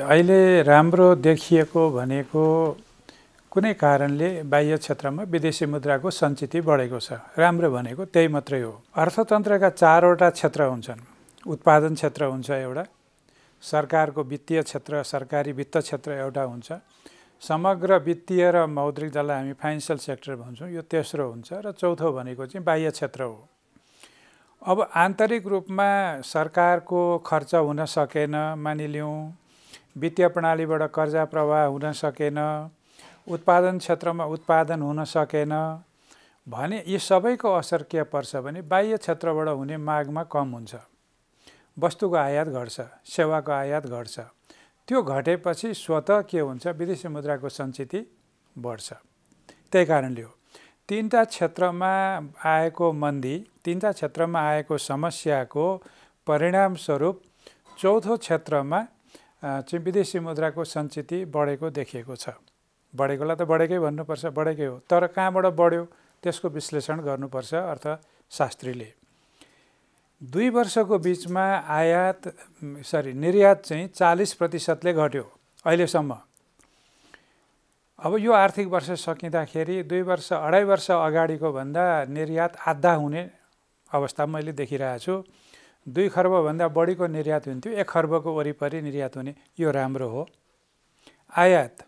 अहिले राम्रो देखिएको भनेको कुनै कारणले बाह्य क्षेत्रमा विदेशी मुद्राको सञ्चिति बढेको छ राम्रो भनेको त्यही मात्रै हो अर्थतन्त्रका चारवटा क्षेत्र हुन्छन् उत्पादन क्षेत्र हुन्छ एउटा सरकारको वित्तीय क्षेत्र सरकारी वित्त क्षेत्र एउटा हुन्छ समग्र वित्तीय र मौद्रिक जसलाई हामी फाइनेन्सियल सेक्टर भन्छौँ यो तेस्रो हुन्छ र चौथो भनेको चाहिँ बाह्य क्षेत्र हो अब आन्तरिक रूपमा सरकारको खर्च हुन सकेन मानिलिउँ वित्तीय प्रणालीबाट कर्जा प्रवाह हुन सकेन उत्पादन क्षेत्रमा उत्पादन हुन सकेन भने यी सबैको असर के पर्छ भने बाह्य क्षेत्रबाट हुने मागमा कम हुन्छ वस्तुको आयात घट्छ सेवाको आयात घट्छ त्यो घटेपछि स्वत के हुन्छ विदेशी मुद्राको सञ्चिति बढ्छ त्यही कारणले हो तिनवटा क्षेत्रमा आएको मन्दी तिनवटा क्षेत्रमा आएको समस्याको परिणामस्वरूप चौथो क्षेत्रमा चाहिँ विदेशी मुद्राको सञ्चिति बढेको देखिएको छ बढेकोलाई त बढेकै भन्नुपर्छ बढेकै हो तर कहाँबाट बढ्यो त्यसको विश्लेषण गर्नुपर्छ अर्थशास्त्रीले दुई वर्षको बिचमा आयात सरी निर्यात चाहिँ चालिस प्रतिशतले घट्यो अहिलेसम्म अब यो आर्थिक वर्ष सकिँदाखेरि दुई वर्ष अढाई वर्ष अगाडिको भन्दा निर्यात आधा हुने अवस्था मैले देखिरहेको छु दुई खर्बभन्दा बढीको निर्यात हुन्थ्यो एक खर्बको वरिपरि निर्यात हुने यो राम्रो हो आयात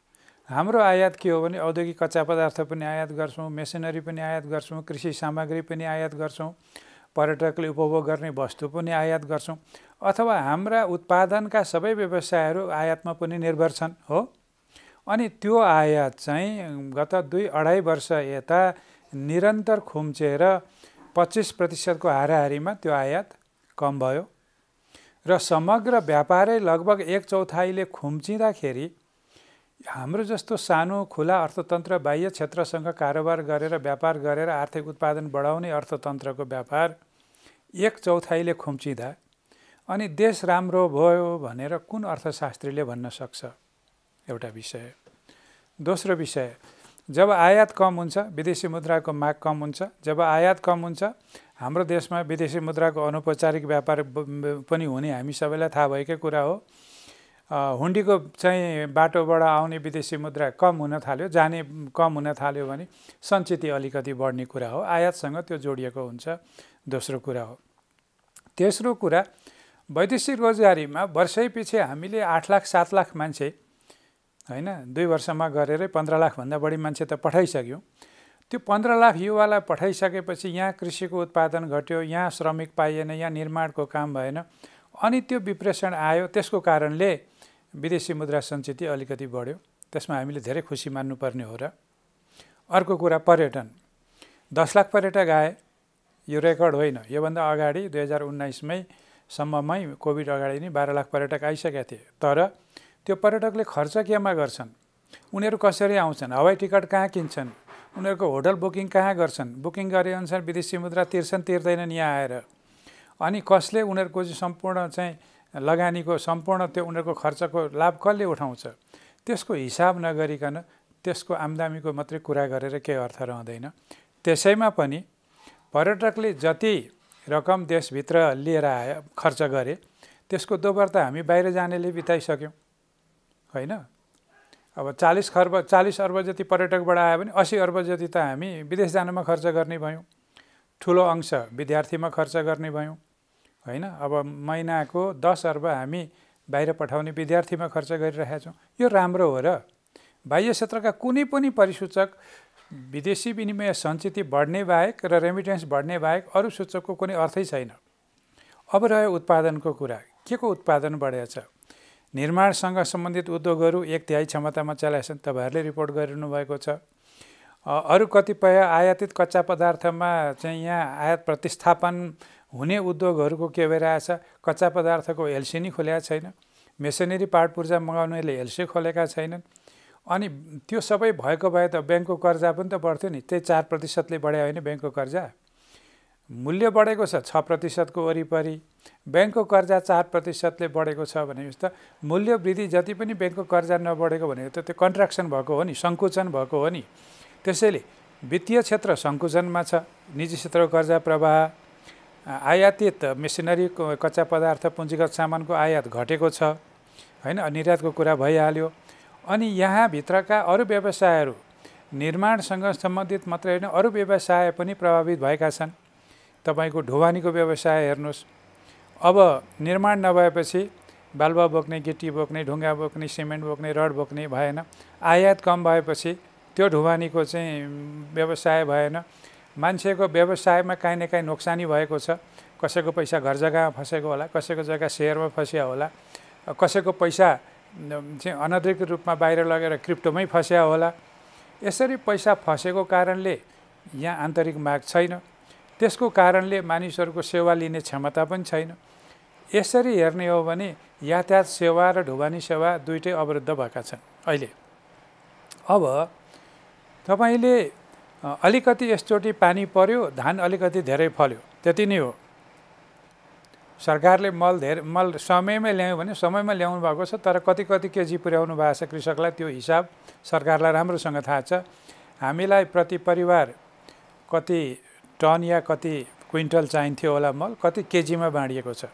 हाम्रो आयात के हो भने औद्योगिक कच्चा पदार्थ पनि आयात गर्छौँ मेसिनरी पनि आयात गर्छौँ कृषि सामग्री पनि आयात गर्छौँ पर्यटकले उपभोग गर्ने वस्तु पनि आयात गर्छौँ अथवा हाम्रा उत्पादनका सबै व्यवसायहरू आयातमा पनि निर्भर छन् हो अनि त्यो आयात चाहिँ गत दुई अढाई वर्ष यता निरन्तर खुम्चेर पच्चिस प्रतिशतको हाराहारीमा त्यो आयात कम भयो र समग्र व्यापारै लगभग एक चौथाइले खुम्चिँदाखेरि हाम्रो जस्तो सानो खुला अर्थतन्त्र बाह्य क्षेत्रसँग कारोबार गरेर व्यापार गरेर आर्थिक उत्पादन बढाउने अर्थतन्त्रको व्यापार एक चौथाइले खुम्चिँदा अनि देश राम्रो भयो भनेर कुन अर्थशास्त्रीले भन्न सक्छ एउटा विषय दोस्रो विषय जब आयात कम हुन्छ विदेशी मुद्राको माग कम हुन्छ जब आयात कम हुन्छ हाम्रो देशमा विदेशी मुद्राको अनौपचारिक व्यापार पनि हुने हामी सबैलाई थाहा भएकै कुरा हो हुन्डीको चाहिँ बाटोबाट आउने विदेशी मुद्रा कम हुन थाल्यो जाने कम हुन थाल्यो भने सञ्चित अलिकति बढ्ने कुरा हो आयातसँग त्यो जोडिएको हुन्छ दोस्रो कुरा हो तेस्रो कुरा वैदेशिक रोजगारीमा वर्षै पछि हामीले आठ लाख सात लाख मान्छे होइन दुई वर्षमा गरेरै पन्ध्र लाखभन्दा बढी मान्छे त पठाइसक्यौँ त्यो पन्ध्र लाख युवालाई पठाइसकेपछि यहाँ कृषिको उत्पादन घट्यो यहाँ श्रमिक पाइएन यहाँ निर्माणको काम भएन अनि त्यो विप्रेषण आयो त्यसको कारणले विदेशी मुद्रा सञ्चित अलिकति बढ्यो त्यसमा हामीले धेरै खुसी मान्नुपर्ने हो र अर्को कुरा पर्यटन दस लाख पर्यटक आए यो रेकर्ड होइन योभन्दा अगाडि दुई हजार उन्नाइसमै सम्ममै कोभिड अगाडि नै बाह्र लाख पर्यटक आइसकेका थिए तर त्यो पर्यटकले खर्च केमा गर्छन् उनीहरू कसरी आउँछन् हवाई टिकट कहाँ किन्छन् उनीहरूको होटल बुकिङ कहाँ गर्छन् बुकिङ गरे अनुसार विदेशी मुद्रा तिर्छन् तिर्दैनन् यहाँ आएर अनि कसले उनीहरूको चाहिँ सम्पूर्ण चाहिँ लगानीको सम्पूर्ण त्यो उनीहरूको खर्चको लाभ कसले उठाउँछ त्यसको हिसाब नगरिकन त्यसको आम्दामीको मात्रै कुरा गरेर केही अर्थ रहँदैन त्यसैमा पनि पर्यटकले जति रकम देशभित्र लिएर आए खर्च गरे त्यसको दोबर त हामी बाहिर जानेले बिताइसक्यौँ होइन अब चालिस खर्ब चालिस अर्ब जति पर्यटकबाट आयो भने असी अर्ब जति त हामी विदेश जानमा खर्च गर्ने भयौँ ठुलो अंश विद्यार्थीमा खर्च गर्ने भयौँ होइन अब महिनाको दस अर्ब हामी बाहिर पठाउने विद्यार्थीमा खर्च गरिरहेका छौँ यो राम्रो हो र बाह्य क्षेत्रका कुनै पनि परिसूचक विदेशी विनिमय सञ्चित बढ्ने बाहेक र रेमिटेन्स बढ्ने बाहेक अरू सूचकको कुनै अर्थै छैन अब रह्यो उत्पादनको कुरा के को उत्पादन बढेछ निर्माणसँग सम्बन्धित उद्योगहरू एक तिहाई क्षमतामा चलाएछन् तपाईँहरूले रिपोर्ट गरिनु भएको छ अरू कतिपय आयातित कच्चा पदार्थमा चाहिँ यहाँ आयात प्रतिस्थापन हुने उद्योगहरूको के भइरहेछ कच्चा पदार्थको एलसी नै खोलेका छैन मेसिनेरी पार्ट पूर्जा मगाउनेले एलसी खोलेका छैनन् अनि त्यो सबै भएको भए त ब्याङ्कको कर्जा पनि त बढ्थ्यो नि त्यही चार प्रतिशतले बढायो होइन ब्याङ्कको कर्जा मूल्य बढेको छ छ प्रतिशतको वरिपरि ब्याङ्कको कर्जा चार प्रतिशतले बढेको छ भनेपछि त मूल्य वृद्धि जति पनि ब्याङ्कको कर्जा नबढेको भनेको त त्यो कन्ट्राक्सन भएको हो नि सङ्कुचन भएको हो नि त्यसैले वित्तीय क्षेत्र सङ्कुचनमा छ निजी क्षेत्रको कर्जा प्रवाह आयातित मेसिनरी कच्चा पदार्थ पुँजीगत सामानको आयात घटेको छ होइन निर्यातको कुरा भइहाल्यो अनि यहाँभित्रका अरू व्यवसायहरू निर्माणसँग सम्बन्धित मात्रै होइन अरू व्यवसाय पनि प्रभावित भएका छन् तपाईँको ढुवानीको व्यवसाय हेर्नुहोस् अब निर्माण नभएपछि बालुवा बोक्ने गिटी बोक्ने ढुङ्गा बोक्ने सिमेन्ट बोक्ने रड बोक्ने भएन आयात कम भएपछि त्यो ढुवानीको चाहिँ व्यवसाय भएन मान्छेको व्यवसायमा काहीँ न काहीँ नोक्सानी भएको छ कसैको पैसा घर जग्गामा फसेको होला कसैको जग्गा सेयरमा फस्या होला कसैको पैसा चाहिँ अनधिकृत रूपमा बाहिर लगेर क्रिप्टोमै फस्या होला यसरी पैसा फसेको कारणले यहाँ आन्तरिक माग छैन त्यसको कारणले मानिसहरूको सेवा लिने क्षमता पनि छैन यसरी हेर्ने हो भने यातायात सेवा र ढुवानी सेवा दुइटै अवरुद्ध भएका छन् अहिले अब तपाईँले अलिकति यसचोटि पानी पर्यो धान अलिकति धेरै फल्यो त्यति नै हो सरकारले मल धेर मल समयमै ल्यायो भने समयमा ल्याउनु भएको छ तर कति कति केजी पुर्याउनु भएको छ कृषकलाई त्यो हिसाब सरकारलाई राम्रोसँग थाहा छ हामीलाई प्रति परिवार कति टन या कति क्विन्टल चाहिन्थ्यो होला मल कति केजीमा बाँडिएको छ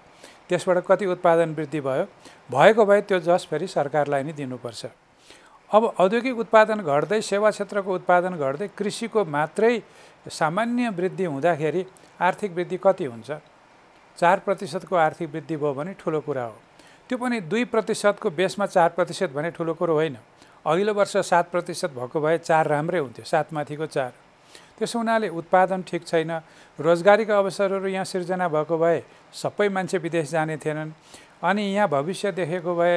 त्यसबाट कति उत्पादन वृद्धि भयो भएको भए त्यो जस फेरि सरकारलाई नै दिनुपर्छ अब औद्योगिक उत्पादन घट्दै सेवा क्षेत्रको उत्पादन घट्दै कृषिको मात्रै सामान्य वृद्धि हुँदाखेरि आर्थिक वृद्धि कति हुन्छ चार प्रतिशतको आर्थिक वृद्धि भयो भने ठुलो कुरा हो त्यो पनि दुई प्रतिशतको बेसमा चार प्रतिशत भने ठुलो कुरो होइन अघिल्लो वर्ष सात प्रतिशत भएको भए चार राम्रै हुन्थ्यो सातमाथिको चार त्यसो हुनाले उत्पादन ठिक छैन रोजगारीका अवसरहरू यहाँ सिर्जना भएको भए सबै मान्छे विदेश जाने थिएनन् अनि यहाँ भविष्य देखेको भए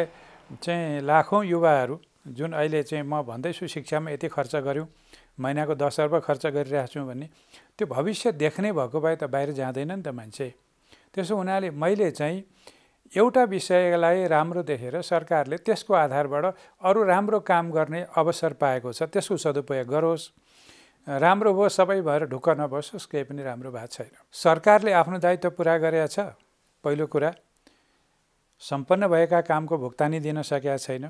चाहिँ लाखौँ युवाहरू जुन अहिले चाहिँ म भन्दैछु शिक्षामा यति खर्च गऱ्यौँ महिनाको दस अर्ब खर्च गरिरहेको भन्ने भने त्यो भविष्य देख्ने भएको भए त बाहिर जाँदैन नि त मान्छे त्यसो हुनाले मैले चाहिँ एउटा विषयलाई राम्रो देखेर सरकारले त्यसको आधारबाट अरू राम्रो काम गर्ने अवसर पाएको छ त्यसको सदुपयोग गरोस् राम्रो भयो सबै भएर ढुक्क नबसोस् केही पनि राम्रो भएको छैन सरकारले आफ्नो दायित्व पुरा गरेका छ पहिलो कुरा सम्पन्न भएका कामको भुक्तानी दिन सकेका छैन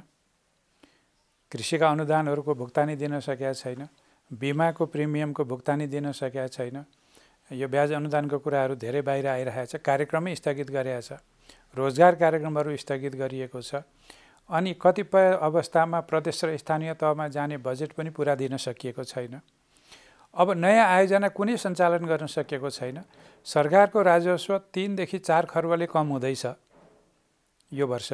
कृषिका अनुदानहरूको भुक्तानी दिन सकेका छैन बिमाको प्रिमियमको भुक्तानी दिन सकेका छैन यो ब्याज अनुदानको कुराहरू धेरै बाहिर आइरहेको छ कार्यक्रमै स्थगित गरेका छ रोजगार कार्यक्रमहरू स्थगित गरिएको छ अनि कतिपय अवस्थामा प्रदेश र स्थानीय तहमा जाने बजेट पनि पुरा दिन सकिएको छैन अब नयाँ आयोजना कुनै सञ्चालन गर्न सकेको छैन सरकारको राजस्व तिनदेखि चार खर्बले कम हुँदैछ यो वर्ष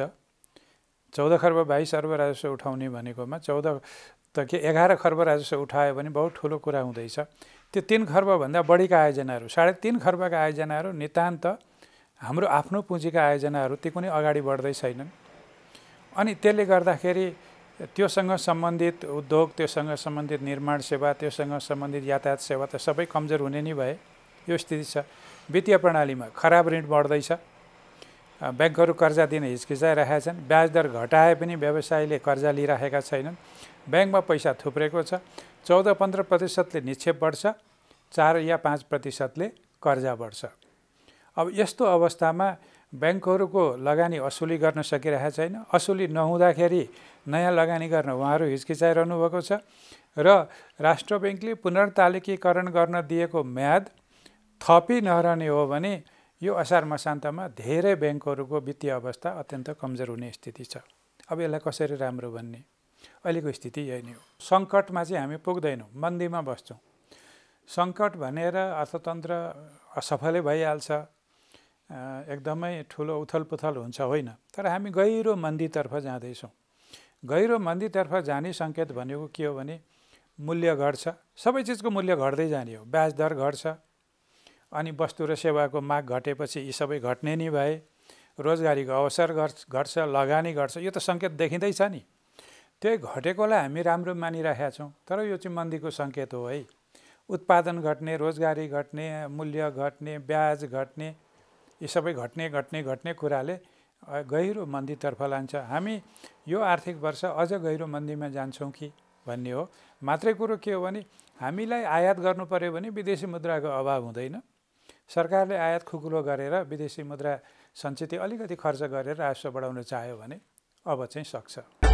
चौध खर्ब बाइस अर्ब राजस्व उठाउने भनेकोमा चौध त के एघार खर्ब राजस्व उठायो भने बहुत ठुलो कुरा हुँदैछ त्यो तिन खर्बभन्दा बढीका आयोजनाहरू साढे तिन खर्बका आयोजनाहरू नितान्त हाम्रो आफ्नो पुँजीका आयोजनाहरू ती कुनै अगाडि बढ्दै छैनन् अनि त्यसले गर्दाखेरि त्योसँग सम्बन्धित उद्योग त्योसँग सम्बन्धित निर्माण सेवा त्योसँग सम्बन्धित यातायात सेवा त सबै कमजोर हुने नै भए यो स्थिति छ वित्तीय प्रणालीमा खराब ऋण बढ्दैछ ब्याङ्कहरू कर्जा दिन हिचकिचाइरहेका छन् ब्याज दर घटाए पनि व्यवसायीले कर्जा लिइराखेका छैनन् ब्याङ्कमा पैसा थुप्रेको छ चौध पन्ध्र प्रतिशतले निक्षेप बढ्छ चार या पाँच प्रतिशतले कर्जा बढ्छ अब यस्तो अवस्थामा ब्याङ्कहरूको लगानी असुली गर्न सकिरहेको छैन असुली नहुँदाखेरि नयाँ लगानी गर्न उहाँहरू हिचकिचाइरहनु भएको छ र राष्ट्र ब्याङ्कले पुनर्तालिकीकरण गर्न दिएको म्याद थपि नरहने हो भने यो असार मसान्तमा धेरै ब्याङ्कहरूको वित्तीय अवस्था अत्यन्त कमजोर हुने स्थिति छ अब यसलाई कसरी राम्रो भन्ने अहिलेको स्थिति यही नै हो सङ्कटमा चाहिँ हामी पुग्दैनौँ मन्दीमा बस्छौँ सङ्कट भनेर अर्थतन्त्र असफलै भइहाल्छ एकदमै ठुलो उथलपुथल हुन्छ होइन तर हामी गहिरो मन्दीतर्फ जाँदैछौँ गहिरो मन्दीतर्फ जाने सङ्केत भनेको के हो भने मूल्य घट्छ सबै चिजको मूल्य घट्दै जाने हो ब्याज दर घट्छ अनि वस्तु र सेवाको माग घटेपछि यी सबै घट्ने नै भए रोजगारीको अवसर घट्छ घट्छ लगानी घट्छ यो त सङ्केत देखिँदैछ नि त्यही घटेकोलाई हामी राम्रो मानिराखेका छौँ तर यो चाहिँ मन्दीको सङ्केत हो है उत्पादन घट्ने रोजगारी घट्ने मूल्य घट्ने ब्याज घट्ने यी सबै घट्ने घट्ने घट्ने कुराले गहिरो मन्दीतर्फ लान्छ हामी यो आर्थिक वर्ष अझ गहिरो मन्दीमा जान्छौँ कि भन्ने हो मात्रै कुरो के हो भने हामीलाई आयात गर्नु पऱ्यो भने विदेशी मुद्राको अभाव हुँदैन सरकारले आयात खुकुलो गरेर विदेशी मुद्रा सञ्चित अलिकति खर्च गरेर राजस्व बढाउन चाह्यो भने अब चाहिँ सक्छ